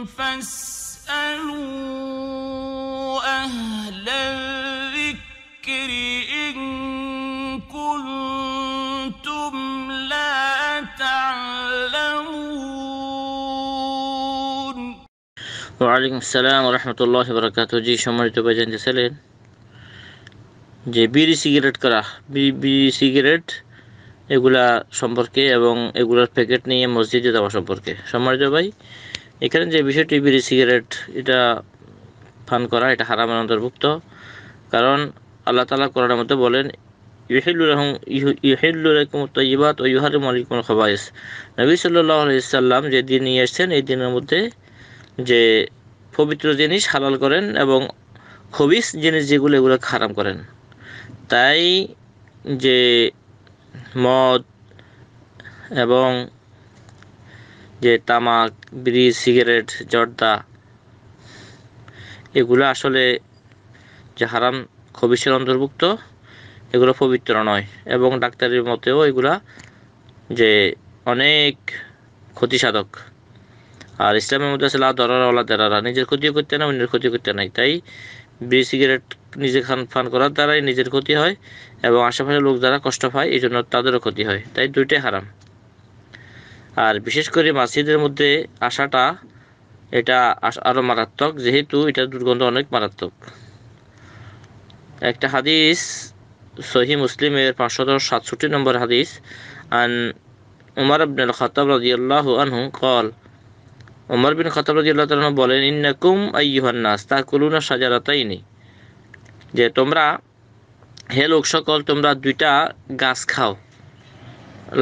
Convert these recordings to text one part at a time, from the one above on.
ওয়ালাইকুম আসসালাম রহমতুল্লাহ বরকাত জি সম্মানিত ভাই জানতে চাইলেন যে বিড়ি সিগারেট করা বিড়ি সিগারেট এগুলা সম্পর্কে এবং এগুলার প্যাকেট নিয়ে মসজিদে দেওয়া সম্পর্কে সম্মানিত ভাই এখানে যে বিষয়টি বিড়ি সিগারেট এটা পান করা এটা হারামের অন্তর্ভুক্ত কারণ আল্লাহ তালা করার মধ্যে বলেন ইহেলুরকম তৈবাত ও ইহারে মলিকুম খবাইস নবী সাল্লাহ ইসাল্লাম যে দিন নিয়ে এসছেন এই দিনের মধ্যে যে পবিত্র জিনিস হালাল করেন এবং খবিস জিনিস যেগুলো এগুলো হারাম করেন তাই যে মদ এবং যে তামাক বিড়ি সিগারেট জর্দা এগুলো আসলে যে হারাম খবিশের অন্তর্ভুক্ত এগুলো পবিত্র নয় এবং ডাক্তারের মতেও এগুলা যে অনেক ক্ষতিসাধক আর ইসলামের মধ্যে আছে লাদরা দেরারা নিজের ক্ষতিও করতে না অন্যের ক্ষতি করতে নাই তাই বিড়ি সিগারেট নিজে খান ফান করার দ্বারাই নিজের ক্ষতি হয় এবং আশেপাশের লোক যারা কষ্ট পায় এই জন্য তাদেরও ক্ষতি হয় তাই দুইটাই হারাম আর বিশেষ করে মাসিদের মধ্যে আসাটা এটা আরও মারাত্মক যেহেতু এটা দুর্গন্ধ অনেক মারাত্মক একটা হাদিস সহি মুসলিমের পাঁচশত সাতষট্টি নম্বর হাদিস আন উমর আবনুল খতাব রাজিউল্লাহ আনহু কল উমর বিন খতাব রাজিউল্লাহ তালন বলেন ইন্নাকুম আইহান্নাস তা তাই নেই যে তোমরা হে লোক সকল তোমরা দুইটা গাছ খাও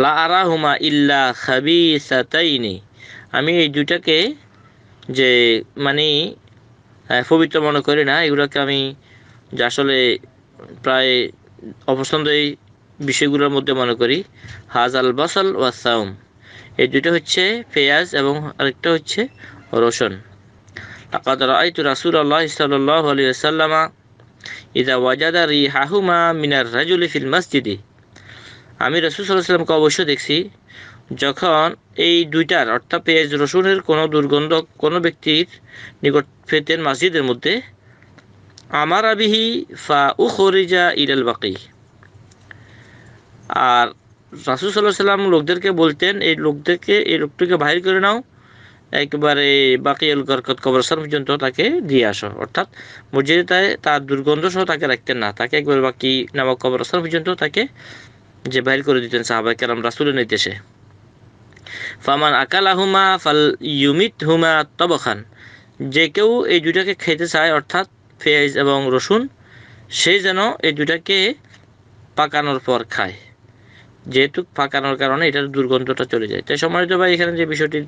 লা আরাহুমা ইল্লা খাবিসাতাইনি আমি এই দুটাকে যে মানে পবিত্র মনে করি না এগুলোকে আমি যে আসলে প্রায় অপছন্দ এই বিষয়গুলোর মধ্যে মনে করি হাজ আল বাসাল ওয়া সাউম এই দুটো হচ্ছে পেঁয়াজ এবং আরেকটা হচ্ছে রসুন লাকাদ রাআইতু রাসূলুল্লাহ সাল্লাল্লাহু আলাইহি ওয়াসাল্লামা ইযা ওয়াজাদা হাহুমা মিনার রাজুলি ফিল মসজিদি আমি রসুল সাল্লাহামকে অবশ্য দেখছি যখন এই দুইটার অর্থাৎ পেঁয়াজ রসুনের কোনো দুর্গন্ধ কোনো ব্যক্তির নিকট ফেতেন মসজিদের মধ্যে আমার আবিহি ফা উ খরিজা ইরাল বাকি আর রাসুল সাল্লাহ সাল্লাম লোকদেরকে বলতেন এই লোকদেরকে এই লোকটিকে বাহির করে নাও একবারে বাকি এল গরকত কবরস্থান পর্যন্ত তাকে দিয়ে আসো অর্থাৎ মসজিদে তার দুর্গন্ধ সহ তাকে রাখতেন না তাকে একবার বাকি নামক কবরস্থান পর্যন্ত তাকে যে বাইর করে দিতেন সাহাবাই কালাম রাসুলের নির্দেশে ফামান আকাল আহুমা ফাল ইউমিত হুমা তবখান যে কেউ এই দুটাকে খেতে চায় অর্থাৎ পেঁয়াজ এবং রসুন সে যেন এই দুটাকে পাকানোর পর খায় যেহেতু পাকানোর কারণে এটার দুর্গন্ধটা চলে যায় তাই সমাজ ভাই এখানে যে বিষয়টি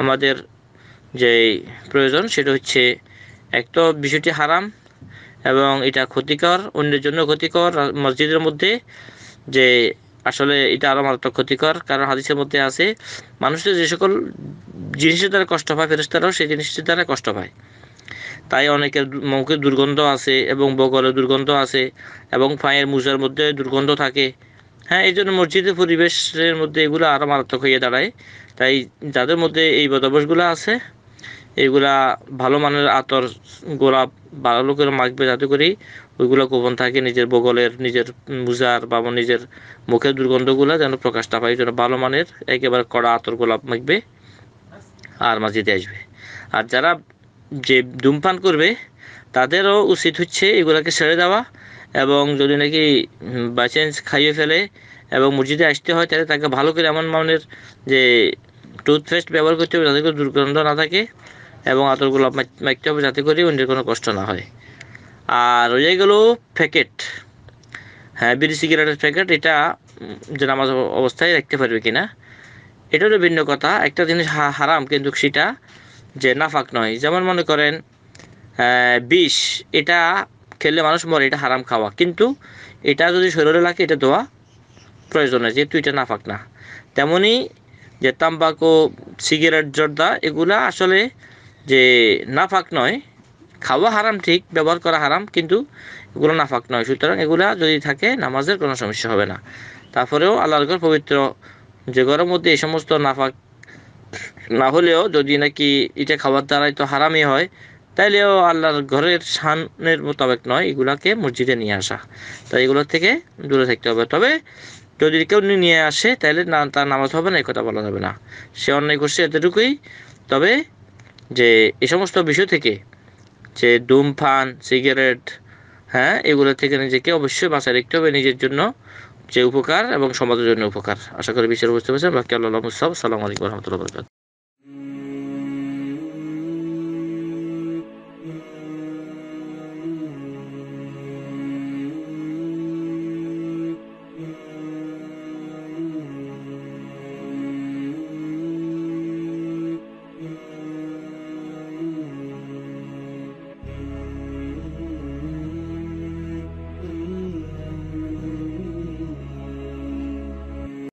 আমাদের যে প্রয়োজন সেটা হচ্ছে এক তো বিষয়টি হারাম এবং এটা ক্ষতিকর অন্যের জন্য ক্ষতিকর মসজিদের মধ্যে যে আসলে এটা আরও মারাত্মক ক্ষতিকর কারণ হাদিসের মধ্যে আছে মানুষের যে সকল জিনিসের দ্বারা কষ্ট পায় ফেরেস্তারাও সেই জিনিসটির দ্বারা কষ্ট পায় তাই অনেকের মুখে দুর্গন্ধ আছে এবং বগলে দুর্গন্ধ আছে এবং পায়ের মুজার মধ্যে দুর্গন্ধ থাকে হ্যাঁ এই জন্য মসজিদের পরিবেশের মধ্যে এগুলো আরও মারাত্মক হয়ে দাঁড়ায় তাই যাদের মধ্যে এই বদাবসগুলো আছে এগুলা ভালো মানের আতর গোলাপ ভালো লোকের মাখবে যাতে করে ওইগুলো গোপন থাকে নিজের বগলের নিজের মুজার বা নিজের মুখের দুর্গন্ধগুলো যেন প্রকাশ না পায় এই জন্য ভালো মানের একেবারে কড়া আতর গোলাপ মাখবে আর মাঝিতে আসবে আর যারা যে ধূমপান করবে তাদেরও উচিত হচ্ছে এগুলাকে ছেড়ে দেওয়া এবং যদি নাকি বাই চান্স খাইয়ে ফেলে এবং মসজিদে আসতে হয় তাহলে তাকে ভালো করে এমন মানের যে টুথপেস্ট ব্যবহার করতে হবে যাতে করে দুর্গন্ধ না থাকে এবং আতর গোলাপ মাখতে হবে যাতে করে অন্যের কোনো কষ্ট না হয় আর রয়ে গেল প্যাকেট হ্যাঁ বিড়ি সিগারেটের প্যাকেট এটা যে নামাজ অবস্থায় রাখতে পারবে কিনা এটা হলো ভিন্ন কথা একটা জিনিস হারাম কিন্তু সেটা যে নাফাক নয় যেমন মনে করেন হ্যাঁ, বিষ এটা খেলে মানুষ মরে এটা হারাম খাওয়া কিন্তু এটা যদি শরীরে লাগে এটা দেওয়া প্রয়োজন হয় যেহেতু এটা নাফাক না তেমনি যে তাম্বাকু সিগারেট জর্দা এগুলা আসলে যে নাফাক নয় খাওয়া হারাম ঠিক ব্যবহার করা হারাম কিন্তু এগুলো নাফাক নয় সুতরাং এগুলা যদি থাকে নামাজের কোনো সমস্যা হবে না তারপরেও আল্লাহর ঘর পবিত্র যে ঘরের মধ্যে এই সমস্ত নাফাক না হলেও যদি নাকি এটা খাওয়ার দ্বারাই তো হারামই হয় তাইলেও আল্লাহর ঘরের সানের মোতাবেক নয় এগুলাকে মসজিদে নিয়ে আসা তাই এগুলো থেকে দূরে থাকতে হবে তবে যদি কেউ নিয়ে আসে তাহলে না তার নামাজ হবে না এই কথা বলা যাবে না সে অন্যায় করছে এতটুকুই তবে যে এই সমস্ত বিষয় থেকে যে ধূমপান সিগারেট হ্যাঁ এগুলো থেকে নিজেকে অবশ্যই বাঁচায় রাখতে হবে নিজের জন্য যে উপকার এবং সমাজের জন্য উপকার আশা করি বিষয়টা বুঝতে পারছেন বাকি আল্লাহ মুসাফ সালাম আলাইকুম রহমতুল্লাহ বরকাত